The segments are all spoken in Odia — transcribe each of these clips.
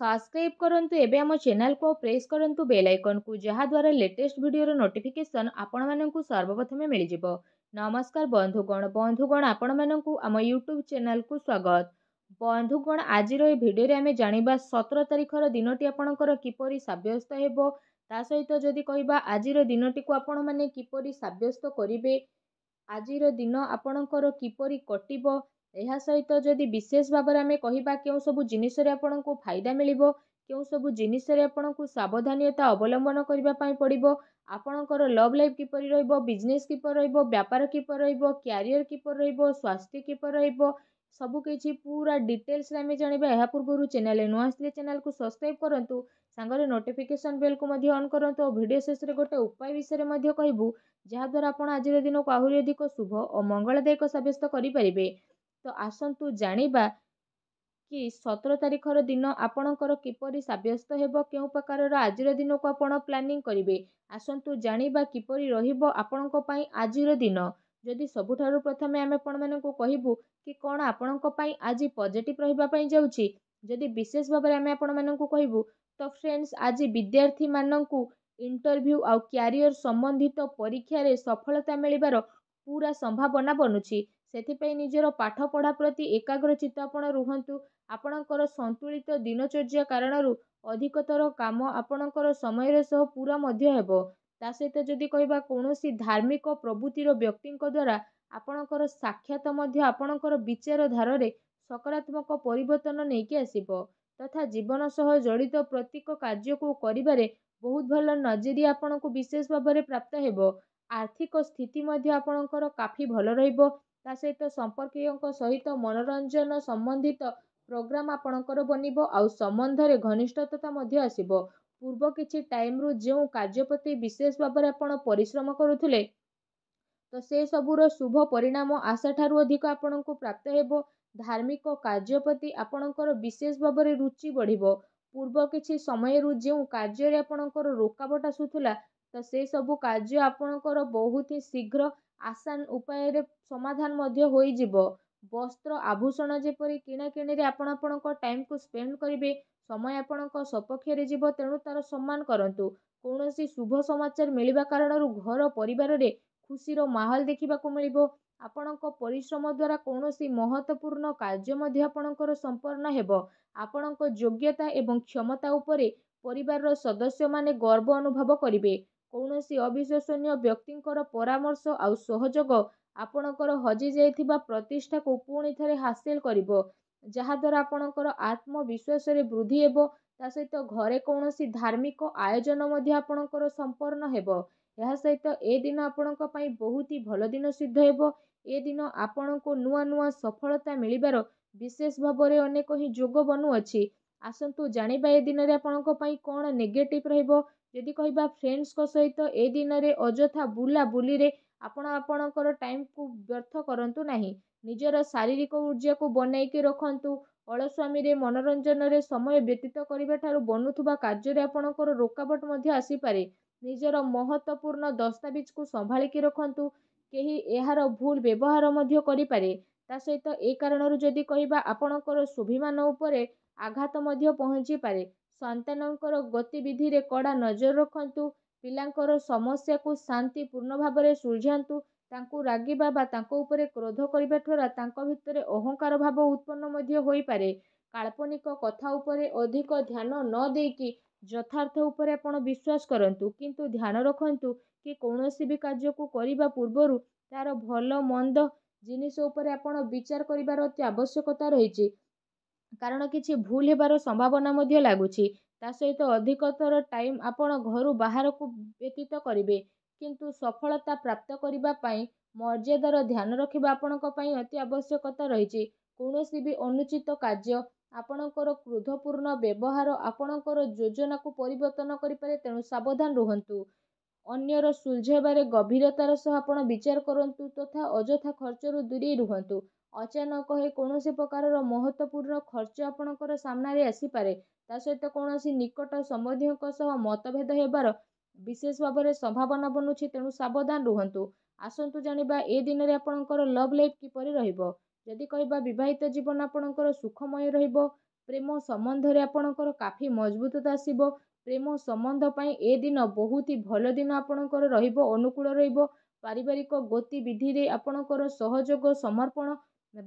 ସବସ୍କ୍ରାଇବ୍ କରନ୍ତୁ ଏବେ ଆମ ଚ୍ୟାନେଲକୁ ଆଉ ପ୍ରେସ୍ କରନ୍ତୁ ବେଲ୍ ଆଇକନ୍କୁ ଯାହାଦ୍ୱାରା ଲେଟେଷ୍ଟ ଭିଡ଼ିଓର ନୋଟିଫିକେସନ୍ ଆପଣମାନଙ୍କୁ ସର୍ବପ୍ରଥମେ ମିଳିଯିବ ନମସ୍କାର ବନ୍ଧୁଗଣ ବନ୍ଧୁଗଣ ଆପଣମାନଙ୍କୁ ଆମ ୟୁଟ୍ୟୁବ୍ ଚ୍ୟାନେଲକୁ ସ୍ୱାଗତ ବନ୍ଧୁଗଣ ଆଜିର ଏହି ଭିଡ଼ିଓରେ ଆମେ ଜାଣିବା ସତର ତାରିଖର ଦିନଟି ଆପଣଙ୍କର କିପରି ସାବ୍ୟସ୍ତ ହେବ ତା ସହିତ ଯଦି କହିବା ଆଜିର ଦିନଟିକୁ ଆପଣମାନେ କିପରି ସାବ୍ୟସ୍ତ କରିବେ ଆଜିର ଦିନ ଆପଣଙ୍କର କିପରି କଟିବ ଏହା ସହିତ ଯଦି ବିଶେଷ ଭାବରେ ଆମେ କହିବା କେଉଁ ସବୁ ଜିନିଷରେ ଆପଣଙ୍କୁ ଫାଇଦା ମିଳିବ କେଉଁ ସବୁ ଜିନିଷରେ ଆପଣଙ୍କୁ ସାବଧାନତା ଅବଲମ୍ବନ କରିବା ପାଇଁ ପଡ଼ିବ ଆପଣଙ୍କର ଲଭ୍ ଲାଇଫ୍ କିପରି ରହିବ ବିଜନେସ୍ କିପରି ରହିବ ବ୍ୟାପାର କିପରି ରହିବ କ୍ୟାରିୟର କିପରି ରହିବ ସ୍ୱାସ୍ଥ୍ୟ କିପରି ରହିବ ସବୁକିଛି ପୁରା ଡିଟେଲ୍ସରେ ଆମେ ଜାଣିବା ଏହା ପୂର୍ବରୁ ଚ୍ୟାନେଲ୍ ନୂଆ ଆସିଲେ ଚ୍ୟାନେଲ୍କୁ ସବସ୍କ୍ରାଇବ୍ କରନ୍ତୁ ସାଙ୍ଗରେ ନୋଟିଫିକେସନ୍ ବେଲ୍କୁ ମଧ୍ୟ ଅନ୍ କରନ୍ତୁ ଓ ଭିଡ଼ିଓ ଶେଷରେ ଗୋଟେ ଉପାୟ ବିଷୟରେ ମଧ୍ୟ କହିବୁ ଯାହାଦ୍ୱାରା ଆପଣ ଆଜିର ଦିନକୁ ଆହୁରି ଅଧିକ ଶୁଭ ଓ ମଙ୍ଗଳଦାୟକ ସାବ୍ୟସ୍ତ କରିପାରିବେ ତ ଆସନ୍ତୁ ଜାଣିବା କି ସତର ତାରିଖର ଦିନ ଆପଣଙ୍କର କିପରି ସାବ୍ୟସ୍ତ ହେବ କେଉଁ ପ୍ରକାରର ଆଜିର ଦିନକୁ ଆପଣ ପ୍ଲାନିଂ କରିବେ ଆସନ୍ତୁ ଜାଣିବା କିପରି ରହିବ ଆପଣଙ୍କ ପାଇଁ ଆଜିର ଦିନ ଯଦି ସବୁଠାରୁ ପ୍ରଥମେ ଆମେ ଆପଣମାନଙ୍କୁ କହିବୁ କି କ'ଣ ଆପଣଙ୍କ ପାଇଁ ଆଜି ପଜିଟିଭ୍ ରହିବା ପାଇଁ ଯାଉଛି ଯଦି ବିଶେଷ ଭାବରେ ଆମେ ଆପଣମାନଙ୍କୁ କହିବୁ ତ ଫ୍ରେଣ୍ଡସ୍ ଆଜି ବିଦ୍ୟାର୍ଥୀମାନଙ୍କୁ ଇଣ୍ଟରଭ୍ୟୁ ଆଉ କ୍ୟାରିୟର୍ ସମ୍ବନ୍ଧିତ ପରୀକ୍ଷାରେ ସଫଳତା ମିଳିବାର ପୁରା ସମ୍ଭାବନା ବନୁଛି ସେଥିପାଇଁ ନିଜର ପାଠପଢ଼ା ପ୍ରତି ଏକାଗ୍ର ଏକାଗ୍ରଚିତ ଆପଣ ରୁହନ୍ତୁ ଆପଣଙ୍କର ସନ୍ତୁଳିତ ଦିନଚର୍ଯ୍ୟା କାରଣରୁ ଅଧିକତର କାମ ଆପଣଙ୍କର ସମୟର ସହ ପୁରା ମଧ୍ୟ ହେବ ତା ସହିତ ଯଦି କହିବା କୌଣସି ଧାର୍ମିକ ପ୍ରଭୃତିର ବ୍ୟକ୍ତିଙ୍କ ଦ୍ୱାରା ଆପଣଙ୍କର ସାକ୍ଷାତ ମଧ୍ୟ ଆପଣଙ୍କର ବିଚାରଧାରାରେ ସକାରାତ୍ମକ ପରିବର୍ତ୍ତନ ନେଇକି ଆସିବ ତଥା ଜୀବନ ସହ ଜଡ଼ିତ ପ୍ରତ୍ୟେକ କାର୍ଯ୍ୟକୁ କରିବାରେ ବହୁତ ଭଲ ନଜିରି ଆପଣଙ୍କୁ ବିଶେଷ ଭାବରେ ପ୍ରାପ୍ତ ହେବ ଆର୍ଥିକ ସ୍ଥିତି ମଧ୍ୟ ଆପଣଙ୍କର କାଫି ଭଲ ରହିବ ତା ସହିତ ସମ୍ପର୍କୀୟଙ୍କ ସହିତ ମନୋରଞ୍ଜନ ସମ୍ବନ୍ଧିତ ପ୍ରୋଗ୍ରାମ ଆପଣଙ୍କର ବନିବ ଆଉ ସମ୍ବନ୍ଧରେ ଘନିଷ୍ଠତା ମଧ୍ୟ ଆସିବ ପୂର୍ବ କିଛି ଟାଇମ୍ରୁ ଯେଉଁ କାର୍ଯ୍ୟ ପ୍ରତି ବିଶେଷ ଭାବରେ ଆପଣ ପରିଶ୍ରମ କରୁଥିଲେ ତ ସେସବୁର ଶୁଭ ପରିଣାମ ଆଶାଠାରୁ ଅଧିକ ଆପଣଙ୍କୁ ପ୍ରାପ୍ତ ହେବ ଧାର୍ମିକ କାର୍ଯ୍ୟ ପ୍ରତି ଆପଣଙ୍କର ବିଶେଷ ଭାବରେ ରୁଚି ବଢ଼ିବ ପୂର୍ବ କିଛି ସମୟରୁ ଯେଉଁ କାର୍ଯ୍ୟରେ ଆପଣଙ୍କର ରୋକାବଟ ଆସୁଥିଲା ତ ସେସବୁ କାର୍ଯ୍ୟ ଆପଣଙ୍କର ବହୁତ ହିଁ ଶୀଘ୍ର ଆସାନ ଉପାୟରେ ସମାଧାନ ମଧ୍ୟ ହୋଇଯିବ ବସ୍ତ୍ର ଆଭୂଷଣ ଯେପରି କିଣାକିଣିରେ ଆପଣ ଆପଣଙ୍କ ଟାଇମ୍କୁ ସ୍ପେଣ୍ଡ କରିବେ ସମୟ ଆପଣଙ୍କ ସପକ୍ଷରେ ଯିବ ତେଣୁ ତା'ର ସମ୍ମାନ କରନ୍ତୁ କୌଣସି ଶୁଭ ସମାଚାର ମିଳିବା କାରଣରୁ ଘର ପରିବାରରେ ଖୁସିର ମାହୋଲ ଦେଖିବାକୁ ମିଳିବ ଆପଣଙ୍କ ପରିଶ୍ରମ ଦ୍ୱାରା କୌଣସି ମହତ୍ଵପୂର୍ଣ୍ଣ କାର୍ଯ୍ୟ ମଧ୍ୟ ଆପଣଙ୍କର ସମ୍ପନ୍ନ ହେବ ଆପଣଙ୍କ ଯୋଗ୍ୟତା ଏବଂ କ୍ଷମତା ଉପରେ ପରିବାରର ସଦସ୍ୟମାନେ ଗର୍ବ ଅନୁଭବ କରିବେ କୌଣସି ଅବିଶ୍ୱସନୀୟ ବ୍ୟକ୍ତିଙ୍କର ପରାମର୍ଶ ଆଉ ସହଯୋଗ ଆପଣଙ୍କର ହଜିଯାଇଥିବା ପ୍ରତିଷ୍ଠାକୁ ପୁଣି ଥରେ ହାସିଲ କରିବ ଯାହାଦ୍ୱାରା ଆପଣଙ୍କର ଆତ୍ମବିଶ୍ୱାସରେ ବୃଦ୍ଧି ହେବ ତା ସହିତ ଘରେ କୌଣସି ଧାର୍ମିକ ଆୟୋଜନ ମଧ୍ୟ ଆପଣଙ୍କର ସମ୍ପନ୍ନ ହେବ ଏହା ସହିତ ଏ ଦିନ ଆପଣଙ୍କ ପାଇଁ ବହୁତ ହି ଭଲ ଦିନ ସିଦ୍ଧ ହେବ ଏ ଦିନ ଆପଣଙ୍କୁ ନୂଆ ନୂଆ ସଫଳତା ମିଳିବାର ବିଶେଷ ଭାବରେ ଅନେକ ହିଁ ଯୋଗ ବନୁଅଛି ଆସନ୍ତୁ ଜାଣିବା ଏ ଦିନରେ ଆପଣଙ୍କ ପାଇଁ କ'ଣ ନେଗେଟିଭ୍ ରହିବ ଯଦି କହିବା ଫ୍ରେଣ୍ଡସଙ୍କ ସହିତ ଏ ଦିନରେ ଅଯଥା ବୁଲାବୁଲିରେ ଆପଣ ଆପଣଙ୍କର ଟାଇମକୁ ବ୍ୟର୍ଥ କରନ୍ତୁ ନାହିଁ ନିଜର ଶାରୀରିକ ଉର୍ଜାକୁ ବନାଇକି ରଖନ୍ତୁ ଅଳସ୍ୱାମୀରେ ମନୋରଞ୍ଜନରେ ସମୟ ବ୍ୟତୀତ କରିବା ଠାରୁ ବନୁଥିବା କାର୍ଯ୍ୟରେ ଆପଣଙ୍କର ରୋକାବଟ ମଧ୍ୟ ଆସିପାରେ ନିଜର ମହତ୍ୱପୂର୍ଣ୍ଣ ଦସ୍ତାବିଜକୁ ସମ୍ଭାଳିକି ରଖନ୍ତୁ କେହି ଏହାର ଭୁଲ ବ୍ୟବହାର ମଧ୍ୟ କରିପାରେ ତା ସହିତ ଏ କାରଣରୁ ଯଦି କହିବା ଆପଣଙ୍କର ସ୍ୱାଭିମାନ ଉପରେ ଆଘାତ ମଧ୍ୟ ପହଞ୍ଚିପାରେ ସନ୍ତାନଙ୍କର ଗତିବିଧିରେ କଡ଼ା ନଜର ରଖନ୍ତୁ ପିଲାଙ୍କର ସମସ୍ୟାକୁ ଶାନ୍ତିପୂର୍ଣ୍ଣ ଭାବରେ ସୁଲଝାନ୍ତୁ ତାଙ୍କୁ ରାଗିବା ବା ତାଙ୍କ ଉପରେ କ୍ରୋଧ କରିବା ଠରା ତାଙ୍କ ଭିତରେ ଅହଙ୍କାର ଭାବ ଉତ୍ପନ୍ନ ମଧ୍ୟ ହୋଇପାରେ କାଳ୍ପନିକ କଥା ଉପରେ ଅଧିକ ଧ୍ୟାନ ନ ଦେଇକି ଯଥାର୍ଥ ଉପରେ ଆପଣ ବିଶ୍ୱାସ କରନ୍ତୁ କିନ୍ତୁ ଧ୍ୟାନ ରଖନ୍ତୁ କି କୌଣସି ବି କାର୍ଯ୍ୟକୁ କରିବା ପୂର୍ବରୁ ତା'ର ଭଲ ମନ୍ଦ ଜିନିଷ ଉପରେ ଆପଣ ବିଚାର କରିବାର ଅତି ଆବଶ୍ୟକତା ରହିଛି କାରଣ କିଛି ଭୁଲ ହେବାର ସମ୍ଭାବନା ମଧ୍ୟ ଲାଗୁଛି ତା ସହିତ ଅଧିକତର ଟାଇମ୍ ଆପଣ ଘରୁ ବାହାରକୁ ବ୍ୟତୀତ କରିବେ କିନ୍ତୁ ସଫଳତା ପ୍ରାପ୍ତ କରିବା ପାଇଁ ମର୍ଯ୍ୟାଦାର ଧ୍ୟାନ ରଖିବା ଆପଣଙ୍କ ପାଇଁ ଅତି ଆବଶ୍ୟକତା ରହିଛି କୌଣସି ବି ଅନୁଚିତ କାର୍ଯ୍ୟ ଆପଣଙ୍କର କ୍ରୋଧପୂର୍ଣ୍ଣ ବ୍ୟବହାର ଆପଣଙ୍କର ଯୋଜନାକୁ ପରିବର୍ତ୍ତନ କରିପାରେ ତେଣୁ ସାବଧାନ ରୁହନ୍ତୁ ଅନ୍ୟର ସୁଲଝେଇବାରେ ଗଭୀରତାର ସହ ଆପଣ ବିଚାର କରନ୍ତୁ ତଥା ଅଯଥା ଖର୍ଚ୍ଚରୁ ଦୂରେଇ ରୁହନ୍ତୁ ଅଚାନକ ହେଉ କୌଣସି ପ୍ରକାରର ମହତ୍ତ୍ୱପୂର୍ଣ୍ଣ ଖର୍ଚ୍ଚ ଆପଣଙ୍କର ସାମ୍ନାରେ ଆସିପାରେ ତା ସହିତ କୌଣସି ନିକଟ ସମ୍ବନ୍ଧୀୟଙ୍କ ସହ ମତଭେଦ ହେବାର ବିଶେଷ ଭାବରେ ସମ୍ଭାବନା ବନୁଛି ତେଣୁ ସାବଧାନ ରୁହନ୍ତୁ ଆସନ୍ତୁ ଜାଣିବା ଏ ଦିନରେ ଆପଣଙ୍କର ଲଭ୍ ଲାଇଫ୍ କିପରି ରହିବ ଯଦି କହିବା ବିବାହିତ ଜୀବନ ଆପଣଙ୍କର ସୁଖମୟ ରହିବ ପ୍ରେମ ସମ୍ବନ୍ଧରେ ଆପଣଙ୍କର କାଫି ମଜବୁତତା ଆସିବ ପ୍ରେମ ସମ୍ବନ୍ଧ ପାଇଁ ଏ ଦିନ ବହୁତ ହି ଭଲ ଦିନ ଆପଣଙ୍କର ରହିବ ଅନୁକୂଳ ରହିବ ପାରିବାରିକ ଗତିବିଧିରେ ଆପଣଙ୍କର ସହଯୋଗ ସମର୍ପଣ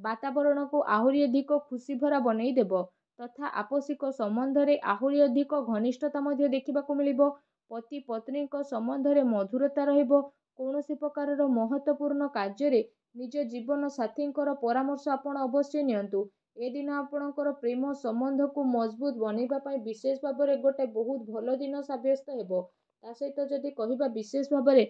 ବାତାବରଣକୁ ଆହୁରି ଅଧିକ ଖୁସି ଖୁସିଭରା ବନେଇଦେବ ତଥା ଆପୋଷିକ ସମ୍ବନ୍ଧରେ ଆହୁରି ଅଧିକ ଘନିଷ୍ଠତା ମଧ୍ୟ ଦେଖିବାକୁ ମିଳିବ ପତି ପତ୍ନୀଙ୍କ ସମ୍ବନ୍ଧରେ ମଧୁରତା ରହିବ କୌଣସି ପ୍ରକାରର ମହତ୍ତ୍ୱପୂର୍ଣ୍ଣ କାର୍ଯ୍ୟରେ ନିଜ ଜୀବନ ସାଥୀଙ୍କର ପରାମର୍ଶ ଆପଣ ଅବଶ୍ୟ ନିଅନ୍ତୁ ଏ ଦିନ ଆପଣଙ୍କର ପ୍ରେମ ସମ୍ବନ୍ଧକୁ ମଜବୁତ ବନେଇବା ପାଇଁ ବିଶେଷ ଭାବରେ ଗୋଟେ ବହୁତ ଭଲ ଦିନ ସାବ୍ୟସ୍ତ ହେବ ତା ସହିତ ଯଦି କହିବା ବିଶେଷ ଭାବରେ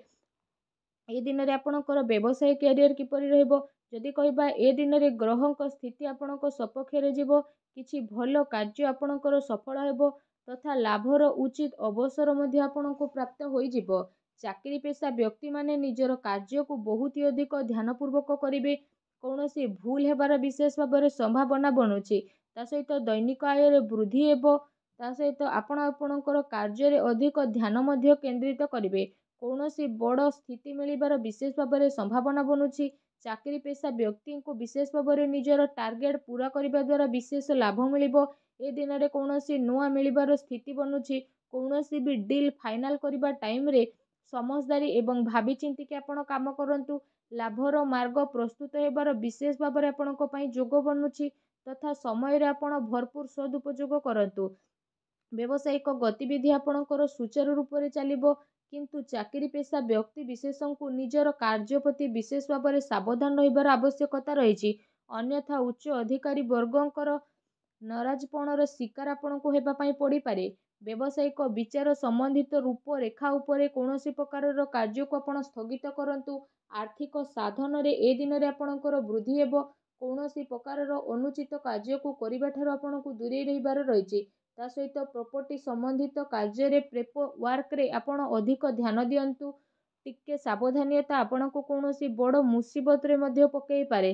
ଏ ଦିନରେ ଆପଣଙ୍କର ବ୍ୟବସାୟ କ୍ୟାରିୟର କିପରି ରହିବ ଯଦି କହିବା ଏ ଦିନରେ ଗ୍ରହଙ୍କ ସ୍ଥିତି ଆପଣଙ୍କ ସପକ୍ଷରେ ଯିବ କିଛି ଭଲ କାର୍ଯ୍ୟ ଆପଣଙ୍କର ସଫଳ ହେବ ତଥା ଲାଭର ଉଚିତ ଅବସର ମଧ୍ୟ ଆପଣଙ୍କୁ ପ୍ରାପ୍ତ ହୋଇଯିବ ଚାକିରି ପେଶା ବ୍ୟକ୍ତିମାନେ ନିଜର କାର୍ଯ୍ୟକୁ ବହୁତ ଅଧିକ ଧ୍ୟାନ ପୂର୍ବକ କରିବେ କୌଣସି ଭୁଲ ହେବାର ବିଶେଷ ଭାବରେ ସମ୍ଭାବନା ବନୁଛି ତା ସହିତ ଦୈନିକ ଆୟରେ ବୃଦ୍ଧି ହେବ ତା ସହିତ ଆପଣ ଆପଣଙ୍କର କାର୍ଯ୍ୟରେ ଅଧିକ ଧ୍ୟାନ ମଧ୍ୟ କେନ୍ଦ୍ରିତ କରିବେ କୌଣସି ବଡ଼ ସ୍ଥିତି ମିଳିବାର ବିଶେଷ ଭାବରେ ସମ୍ଭାବନା ବନୁଛି ଚାକିରି ପେଶା ବ୍ୟକ୍ତିଙ୍କୁ ବିଶେଷ ଭାବରେ ନିଜର ଟାର୍ଗେଟ ପୁରା କରିବା ଦ୍ୱାରା ବିଶେଷ ଲାଭ ମିଳିବ ଏ ଦିନରେ କୌଣସି ନୂଆ ମିଳିବାର ସ୍ଥିତି ବନୁଛି କୌଣସି ବି ଡିଲ୍ ଫାଇନାଲ୍ କରିବା ଟାଇମ୍ରେ ସମଝଦାରୀ ଏବଂ ଭାବି ଚିନ୍ତିକି ଆପଣ କାମ କରନ୍ତୁ ଲାଭର ମାର୍ଗ ପ୍ରସ୍ତୁତ ହେବାର ବିଶେଷ ଭାବରେ ଆପଣଙ୍କ ପାଇଁ ଯୋଗ ବନୁଛି ତଥା ସମୟରେ ଆପଣ ଭରପୁର ସଦୁପଯୋଗ କରନ୍ତୁ ବ୍ୟବସାୟିକ ଗତିବିଧି ଆପଣଙ୍କର ସୁଚାରୁ ରୂପରେ ଚାଲିବ କିନ୍ତୁ ଚାକିରି ପେଶା ବ୍ୟକ୍ତିବିଶେଷଙ୍କୁ ନିଜର କାର୍ଯ୍ୟ ପ୍ରତି ବିଶେଷ ଭାବରେ ସାବଧାନ ରହିବାର ଆବଶ୍ୟକତା ରହିଛି ଅନ୍ୟଥା ଉଚ୍ଚ ଅଧିକାରୀ ବର୍ଗଙ୍କର ନରାଜପଣର ଶିକାର ଆପଣଙ୍କୁ ହେବା ପାଇଁ ପଡ଼ିପାରେ ବ୍ୟବସାୟିକ ବିଚାର ସମ୍ବନ୍ଧିତ ରୂପରେଖା ଉପରେ କୌଣସି ପ୍ରକାରର କାର୍ଯ୍ୟକୁ ଆପଣ ସ୍ଥଗିତ କରନ୍ତୁ ଆର୍ଥିକ ସାଧନରେ ଏ ଦିନରେ ଆପଣଙ୍କର ବୃଦ୍ଧି ହେବ କୌଣସି ପ୍ରକାରର ଅନୁଚିତ କାର୍ଯ୍ୟକୁ କରିବାଠାରୁ ଆପଣଙ୍କୁ ଦୂରେଇ ରହିବାର ରହିଛି ତା ସହିତ ପ୍ରପର୍ଟି ସମ୍ବନ୍ଧିତ କାର୍ଯ୍ୟରେ ପେପର୍ ୱାର୍କରେ ଆପଣ ଅଧିକ ଧ୍ୟାନ ଦିଅନ୍ତୁ ଟିକେ ସାବଧାନୀୟତା ଆପଣଙ୍କୁ କୌଣସି ବଡ଼ ମୁସିବତରେ ମଧ୍ୟ ପକାଇପାରେ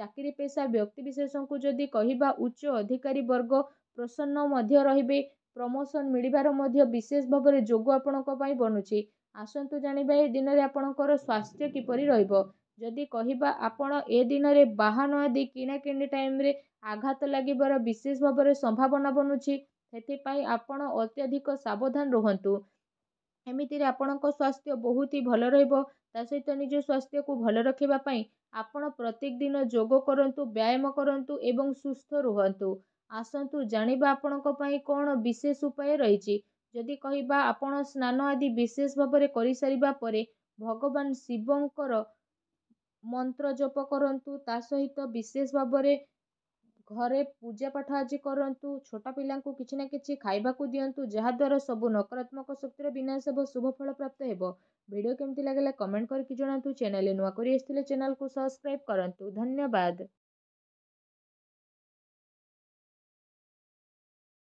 ଚାକିରି ପେସା ବ୍ୟକ୍ତିବିଶେଷଙ୍କୁ ଯଦି କହିବା ଉଚ୍ଚ ଅଧିକାରୀ ବର୍ଗ ପ୍ରସନ୍ନ ମଧ୍ୟ ରହିବେ ପ୍ରମୋସନ୍ ମିଳିବାର ମଧ୍ୟ ବିଶେଷ ଭାବରେ ଯୋଗ ଆପଣଙ୍କ ପାଇଁ ବନୁଛି ଆସନ୍ତୁ ଜାଣିବା ଏ ଦିନରେ ଆପଣଙ୍କର ସ୍ୱାସ୍ଥ୍ୟ କିପରି ରହିବ ଯଦି କହିବା ଆପଣ ଏ ଦିନରେ ବାହନ ଆଦି କିଣାକିଣି ଟାଇମରେ ଆଘାତ ଲାଗିବାର ବିଶେଷ ଭାବରେ ସମ୍ଭାବନା ବନୁଛି ସେଥିପାଇଁ ଆପଣ ଅତ୍ୟଧିକ ସାବଧାନ ରୁହନ୍ତୁ ଏମିତିରେ ଆପଣଙ୍କ ସ୍ୱାସ୍ଥ୍ୟ ବହୁତ ହି ଭଲ ରହିବ ତା ସହିତ ନିଜ ସ୍ୱାସ୍ଥ୍ୟକୁ ଭଲ ରଖିବା ପାଇଁ ଆପଣ ପ୍ରତ୍ୟେକ ଦିନ ଯୋଗ କରନ୍ତୁ ବ୍ୟାୟାମ କରନ୍ତୁ ଏବଂ ସୁସ୍ଥ ରୁହନ୍ତୁ ଆସନ୍ତୁ ଜାଣିବା ଆପଣଙ୍କ ପାଇଁ କ'ଣ ବିଶେଷ ଉପାୟ ରହିଛି ଯଦି କହିବା ଆପଣ ସ୍ନାନ ଆଦି ବିଶେଷ ଭାବରେ କରିସାରିବା ପରେ ଭଗବାନ ଶିବଙ୍କର ମନ୍ତ୍ର ଜପ କରନ୍ତୁ ତା ସହିତ ବିଶେଷ ଭାବରେ ଘରେ ପୂଜାପାଠ ଆଜି କରନ୍ତୁ ଛୋଟ ପିଲାଙ୍କୁ କିଛି ନା କିଛି ଖାଇବାକୁ ଦିଅନ୍ତୁ ଯାହାଦ୍ୱାରା ସବୁ ନକାରାତ୍ମକ ଶକ୍ତିର ବିନାଶ ହେବ ଶୁଭଫଳ ପ୍ରାପ୍ତ ହେବ ଭିଡ଼ିଓ କେମିତି ଲାଗିଲା କମେଣ୍ଟ କରିକି ଜଣାନ୍ତୁ ଚ୍ୟାନେଲରେ ନୂଆ କରି ଆସିଥିଲେ ଚ୍ୟାନେଲକୁ ସବସ୍କ୍ରାଇବ୍ କରନ୍ତୁ ଧନ୍ୟବାଦ